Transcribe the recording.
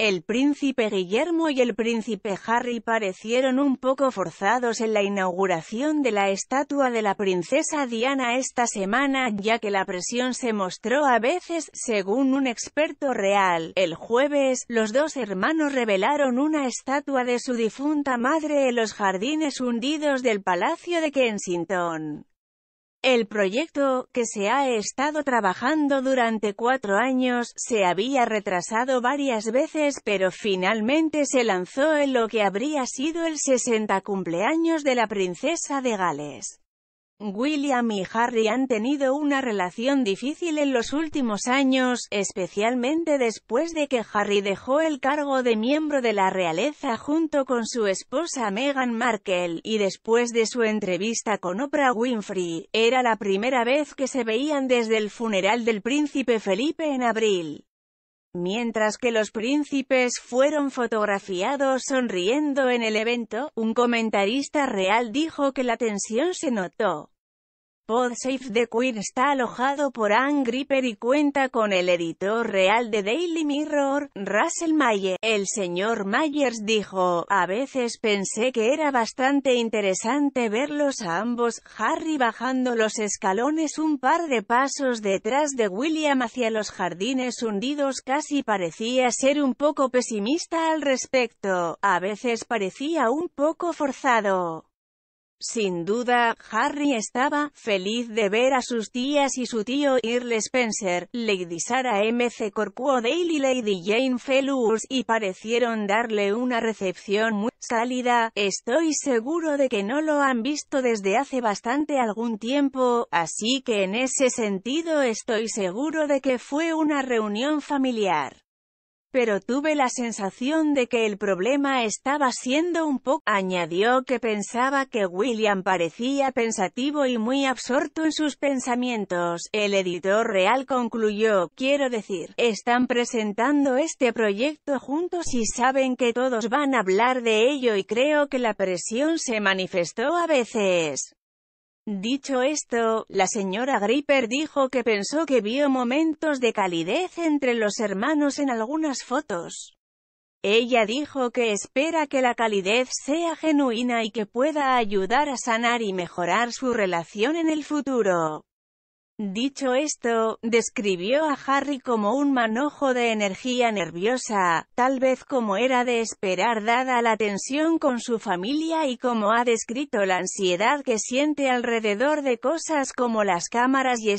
El príncipe Guillermo y el príncipe Harry parecieron un poco forzados en la inauguración de la estatua de la princesa Diana esta semana, ya que la presión se mostró a veces, según un experto real. El jueves, los dos hermanos revelaron una estatua de su difunta madre en los jardines hundidos del Palacio de Kensington. El proyecto, que se ha estado trabajando durante cuatro años, se había retrasado varias veces pero finalmente se lanzó en lo que habría sido el 60 cumpleaños de la princesa de Gales. William y Harry han tenido una relación difícil en los últimos años, especialmente después de que Harry dejó el cargo de miembro de la realeza junto con su esposa Meghan Markle, y después de su entrevista con Oprah Winfrey, era la primera vez que se veían desde el funeral del príncipe Felipe en abril. Mientras que los príncipes fueron fotografiados sonriendo en el evento, un comentarista real dijo que la tensión se notó. Podsafe the Queen está alojado por Ann Gripper y cuenta con el editor real de Daily Mirror, Russell Mayer. El señor Myers dijo, a veces pensé que era bastante interesante verlos a ambos, Harry bajando los escalones un par de pasos detrás de William hacia los jardines hundidos casi parecía ser un poco pesimista al respecto, a veces parecía un poco forzado. Sin duda, Harry estaba feliz de ver a sus tías y su tío Earl Spencer, Lady Sarah M.C. Dale y Lady Jane Fellows, y parecieron darle una recepción muy cálida. Estoy seguro de que no lo han visto desde hace bastante algún tiempo, así que en ese sentido estoy seguro de que fue una reunión familiar. Pero tuve la sensación de que el problema estaba siendo un poco... Añadió que pensaba que William parecía pensativo y muy absorto en sus pensamientos. El editor real concluyó, quiero decir, están presentando este proyecto juntos y saben que todos van a hablar de ello y creo que la presión se manifestó a veces. Dicho esto, la señora Griper dijo que pensó que vio momentos de calidez entre los hermanos en algunas fotos. Ella dijo que espera que la calidez sea genuina y que pueda ayudar a sanar y mejorar su relación en el futuro. Dicho esto, describió a Harry como un manojo de energía nerviosa, tal vez como era de esperar dada la tensión con su familia y como ha descrito la ansiedad que siente alrededor de cosas como las cámaras y